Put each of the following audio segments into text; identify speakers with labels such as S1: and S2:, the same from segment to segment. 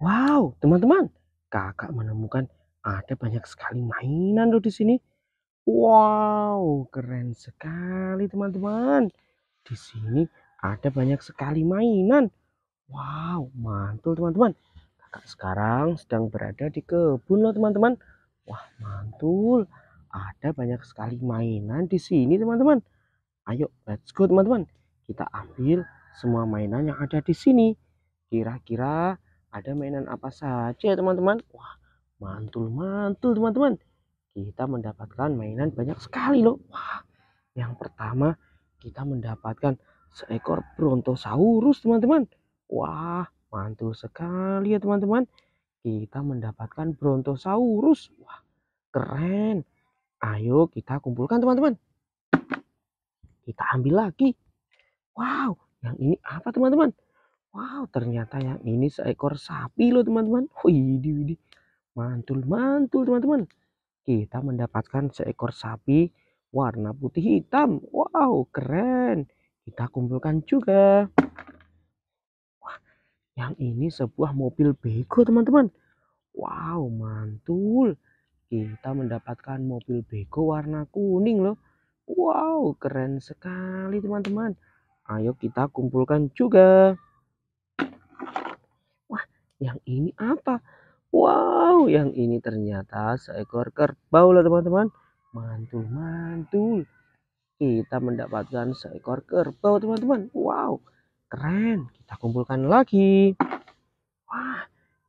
S1: Wow, teman-teman, kakak menemukan ada banyak sekali mainan loh di sini. Wow, keren sekali teman-teman. Di sini ada banyak sekali mainan. Wow, mantul teman-teman. Kakak sekarang sedang berada di kebun loh teman-teman. Wah, mantul. Ada banyak sekali mainan di sini teman-teman. Ayo, let's go teman-teman. Kita ambil semua mainan yang ada di sini. Kira-kira ada mainan apa saja ya teman-teman wah mantul mantul teman-teman kita mendapatkan mainan banyak sekali loh wah yang pertama kita mendapatkan seekor brontosaurus teman-teman wah mantul sekali ya teman-teman kita mendapatkan brontosaurus wah keren ayo kita kumpulkan teman-teman kita ambil lagi wow yang ini apa teman-teman Wow, ternyata yang ini seekor sapi loh teman-teman. Wih, Widi, mantul, mantul teman-teman. Kita mendapatkan seekor sapi warna putih hitam. Wow, keren. Kita kumpulkan juga. Wah, yang ini sebuah mobil bego teman-teman. Wow, mantul. Kita mendapatkan mobil bego warna kuning loh. Wow, keren sekali teman-teman. Ayo kita kumpulkan juga yang ini apa wow yang ini ternyata seekor kerbau lah teman-teman mantul mantul kita mendapatkan seekor kerbau teman-teman wow keren kita kumpulkan lagi wah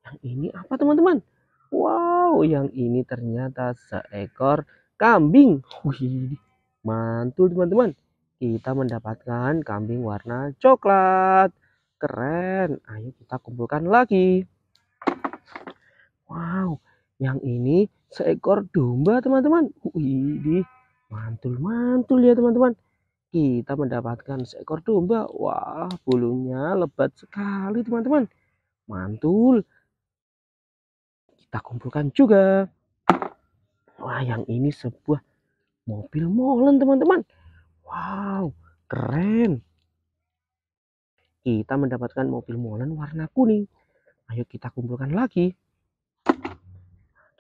S1: yang ini apa teman-teman wow yang ini ternyata seekor kambing Wih, mantul teman-teman kita mendapatkan kambing warna coklat Keren. Ayo kita kumpulkan lagi. Wow, yang ini seekor domba, teman-teman. Wih, mantul-mantul ya, teman-teman. Kita mendapatkan seekor domba. Wah, bulunya lebat sekali, teman-teman. Mantul. Kita kumpulkan juga. Wah, yang ini sebuah mobil molen, teman-teman. Wow, keren kita mendapatkan mobil molen warna kuning. Ayo kita kumpulkan lagi.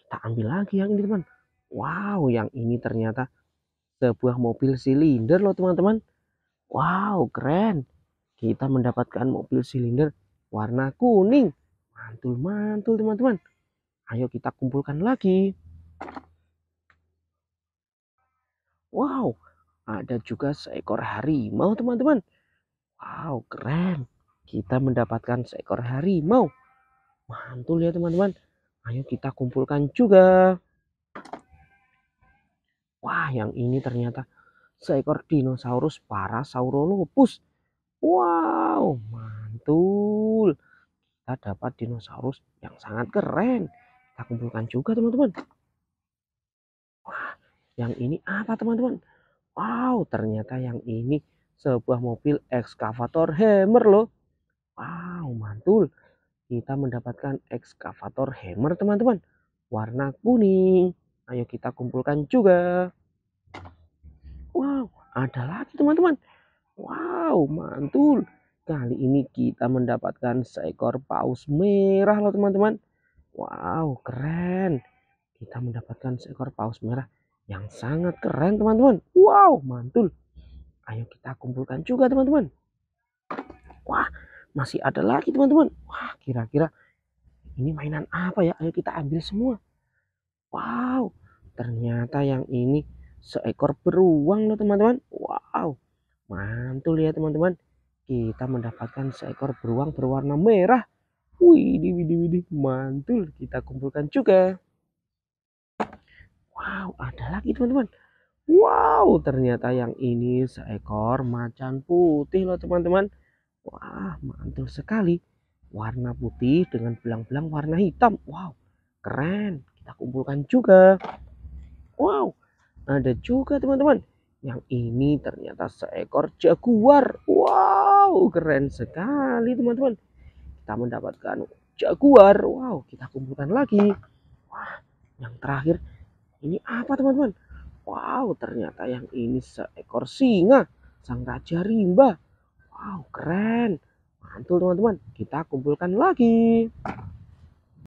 S1: Kita ambil lagi yang ini teman. Wow, yang ini ternyata sebuah mobil silinder loh teman-teman. Wow, keren. Kita mendapatkan mobil silinder warna kuning. Mantul-mantul teman-teman. Ayo kita kumpulkan lagi. Wow, ada juga seekor harimau teman-teman. Wow, keren. Kita mendapatkan seekor harimau. Mantul ya teman-teman. Ayo kita kumpulkan juga. Wah, yang ini ternyata seekor dinosaurus Parasaurolophus. Wow, mantul. Kita dapat dinosaurus yang sangat keren. Kita kumpulkan juga teman-teman. Wah, yang ini apa teman-teman? Wow, ternyata yang ini sebuah mobil ekskavator hammer loh. Wow, mantul. Kita mendapatkan ekskavator hammer teman-teman. Warna kuning. Ayo kita kumpulkan juga. Wow, ada lagi teman-teman. Wow, mantul. Kali ini kita mendapatkan seekor paus merah loh teman-teman. Wow, keren. Kita mendapatkan seekor paus merah yang sangat keren teman-teman. Wow, mantul Ayo kita kumpulkan juga teman-teman. Wah, masih ada lagi teman-teman. Wah, kira-kira ini mainan apa ya? Ayo kita ambil semua. Wow, ternyata yang ini seekor beruang loh teman-teman. Wow, mantul ya teman-teman. Kita mendapatkan seekor beruang berwarna merah. Wih, widih, widih, mantul. Kita kumpulkan juga. Wow, ada lagi teman-teman. Wow, ternyata yang ini seekor macan putih loh teman-teman. Wah, mantul sekali. Warna putih dengan belang-belang warna hitam. Wow, keren. Kita kumpulkan juga. Wow, ada juga teman-teman. Yang ini ternyata seekor jaguar. Wow, keren sekali teman-teman. Kita mendapatkan jaguar. Wow, kita kumpulkan lagi. Wah, yang terakhir ini apa teman-teman? Wow, ternyata yang ini seekor singa, sang raja rimba. Wow, keren. Mantul teman-teman, kita kumpulkan lagi.